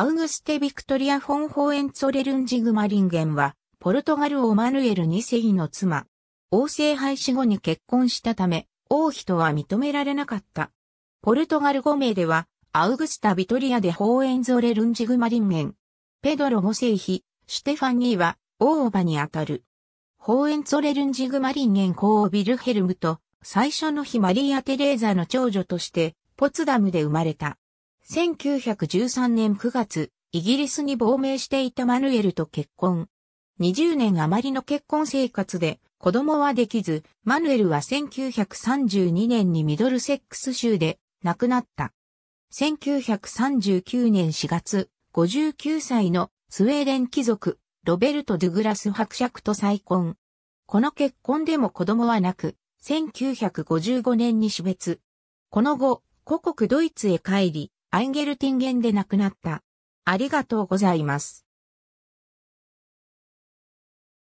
アウグステ・ビクトリア・フォン・ホーエンツォレルンジグマリンゲンは、ポルトガル・オマヌエル2世の妻。王政廃止後に結婚したため、王妃とは認められなかった。ポルトガル5名では、アウグスタ・ビトリア・でホーエンゾレ・ルンジグマリンゲン。ペドロ5世妃、ステファニーは、王オバにあたる。ホーエンツォレ・ルンジグマリンゲン公王ビルヘルムと、最初の日マリーア・テレーザの長女として、ポツダムで生まれた。1913年9月、イギリスに亡命していたマヌエルと結婚。20年余りの結婚生活で子供はできず、マヌエルは1932年にミドルセックス州で亡くなった。1939年4月、59歳のスウェーデン貴族、ロベルト・ドゥグラス伯爵と再婚。この結婚でも子供はなく、1955年に死別。この後、故国ドイツへ帰り、アインゲルティンゲンで亡くなった。ありがとうございます。